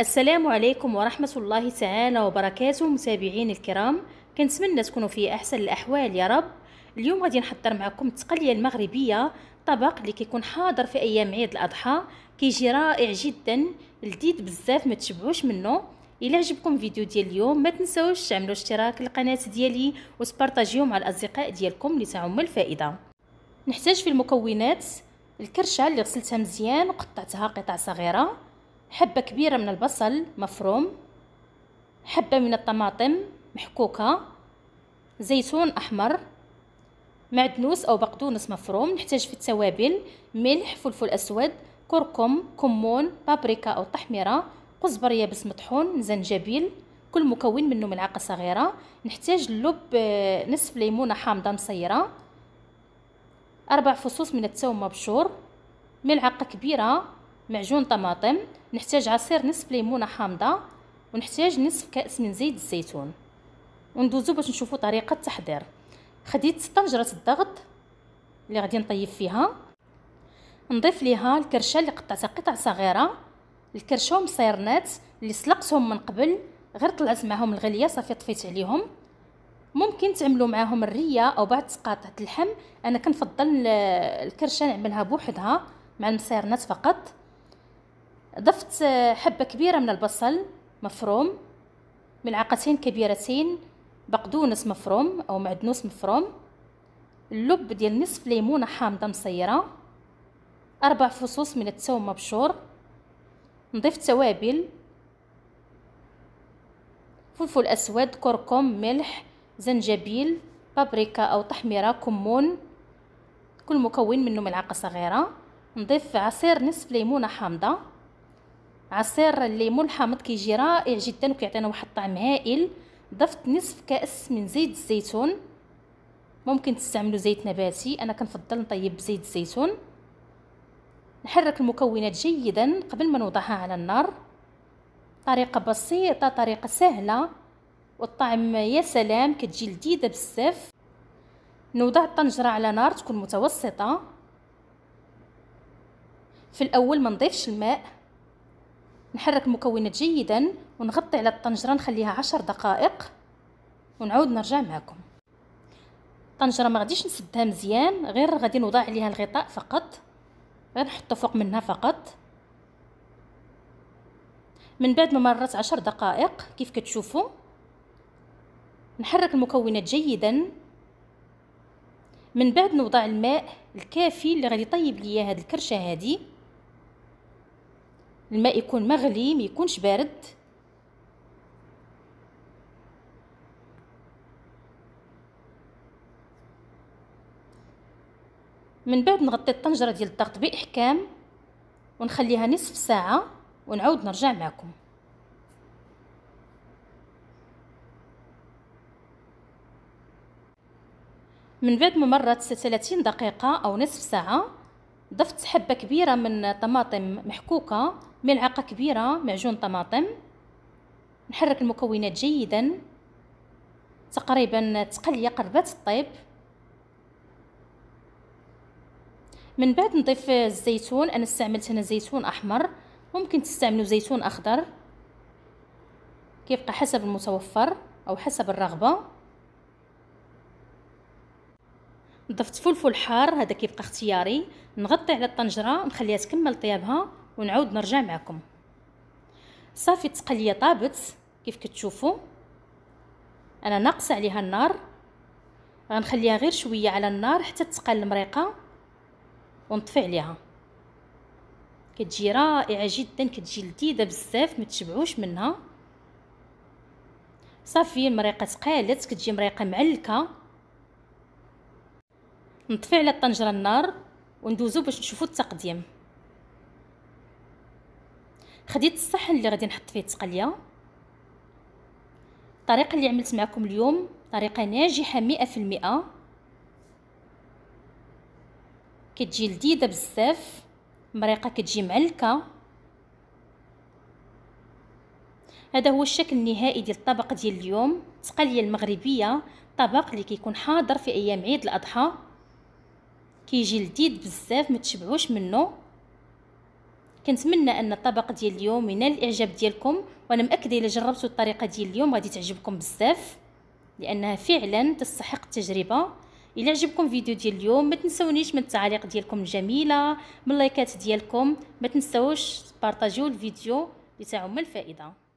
السلام عليكم ورحمة الله تعالى وبركاته متابعين الكرام كنتمنى تكونوا في أحسن الأحوال يا رب اليوم غادي نحضر معكم التقلية المغربية طبق اللي كيكون حاضر في أيام عيد الأضحى كيجي رائع جدا لذيذ بزاف ما تشبعوش منه إلا عجبكم فيديو ديال اليوم ما تنسوش تعملوا اشتراك للقناة ديالي وتبارطاجيو مع الأصدقاء ديالكم لتعم الفائدة نحتاج في المكونات الكرشة اللي غسلتها مزيان وقطعتها قطع صغيرة حبة كبيرة من البصل مفروم حبة من الطماطم محكوكة زيتون أحمر معدنوس أو بقدونس مفروم نحتاج في التوابل ملح فلفل أسود كركم كمون بابريكا أو تحميرة قزبر يابس مطحون زنجبيل كل مكون منه ملعقة صغيرة نحتاج لب آه، نصف ليمونة حامضة مصيرة أربع فصوص من التوم مبشور ملعقة كبيرة معجون طماطم نحتاج عصير نصف ليمونه حامضه ونحتاج نصف كاس من زيت الزيتون وندوزو باش نشوفو طريقه التحضير خديت طنجره الضغط اللي غادي نطيب فيها نضيف ليها الكرشه اللي قطعتها قطع صغيره الكرشه ومصيرنات اللي سلقتهم من قبل غير طلعت معهم الغليه صافي طفيت عليهم ممكن تعملوا معاهم الريه او بعض تقاطعه اللحم انا كنفضل الكرشه نعملها بوحدها مع المصيرنات فقط ضفت حبة كبيرة من البصل مفروم ملعقتين كبيرتين بقدونس مفروم أو معدنوس مفروم اللب ديال نصف ليمونة حامضة مصيرة أربع فصوص من الثوم مبشور نضيف توابل فلفل أسود كركم ملح زنجبيل بابريكا أو تحميرة كمون كل مكون منه ملعقة صغيرة نضيف عصير نصف ليمونة حامضة عصير الليمون الحامض كيجي رائع جدا وكيعطينا واحد الطعم هائل ضفت نصف كاس من زيت الزيتون ممكن تستعملوا زيت نباتي انا كنفضل نطيب بزيت الزيتون نحرك المكونات جيدا قبل ما نوضعها على النار طريقه بسيطه طريقه سهله والطعم يا سلام كتجي لذيذه بزاف نوضع الطنجره على نار تكون متوسطه في الاول ما نضيفش الماء نحرك المكونات جيدا ونغطي على الطنجره نخليها عشر دقائق ونعود نرجع معكم الطنجره ما غاديش نسدها مزيان غير غادي نوضع عليها الغطاء فقط غير نحطو فوق منها فقط من بعد ما مرت عشر دقائق كيف كتشوفوا نحرك المكونات جيدا من بعد نوضع الماء الكافي اللي غادي يطيب ليا هاد الكرشه هذه الماء يكون مغلي ما يكونش بارد من بعد نغطي الطنجره ديال الضغط باحكام ونخليها نصف ساعه ونعود نرجع معكم من بعد ما مرت 30 دقيقه او نصف ساعه ضفت حبه كبيره من طماطم محكوكه ملعقة كبيرة معجون طماطم نحرك المكونات جيدا تقريبا تقلية قربت الطيب من بعد نضيف الزيتون انا استعملت هنا زيتون احمر ممكن تستعملوا زيتون اخضر كيبقى حسب المتوفر او حسب الرغبه ضفت فلفل حار هذا كيبقى اختياري نغطي على الطنجره نخليها تكمل طيابها ونعود نرجع معكم صافي التقليه طابت كيف كتشوفوا انا ناقصه عليها النار غنخليها غير شويه على النار حتى تتقل المريقه ونطفي عليها كتجي رائعه جدا كتجي لذيذه بزاف ما تشبعوش منها صافي المريقه تقالت كتجي مريقه معلكه نطفي على الطنجره النار وندوزو باش نشوفو التقديم خديت الصحن اللي غادي نحط فيه التقليه الطريقه اللي عملت معكم اليوم طريقه ناجحه مئة في المئة كتجي لذيذه بزاف مريقه كتجي معلكه هذا هو الشكل النهائي ديال الطبق ديال اليوم التقليه المغربيه طبق اللي كيكون حاضر في ايام عيد الاضحى كيجي لذيذ بزاف ما تشبعوش منه كنتمنى ان الطبق ديال اليوم ينال الاعجاب ديالكم وانا مأكده الا جربتوا الطريقه ديال اليوم غادي تعجبكم بزاف لانها فعلا تستحق التجربه الا عجبكم فيديو ديال اليوم ما تنسونيش من التعاليق ديالكم الجميله من اللايكات ديالكم ما تنساوش تبارطاجيو الفيديو لتعم الفائده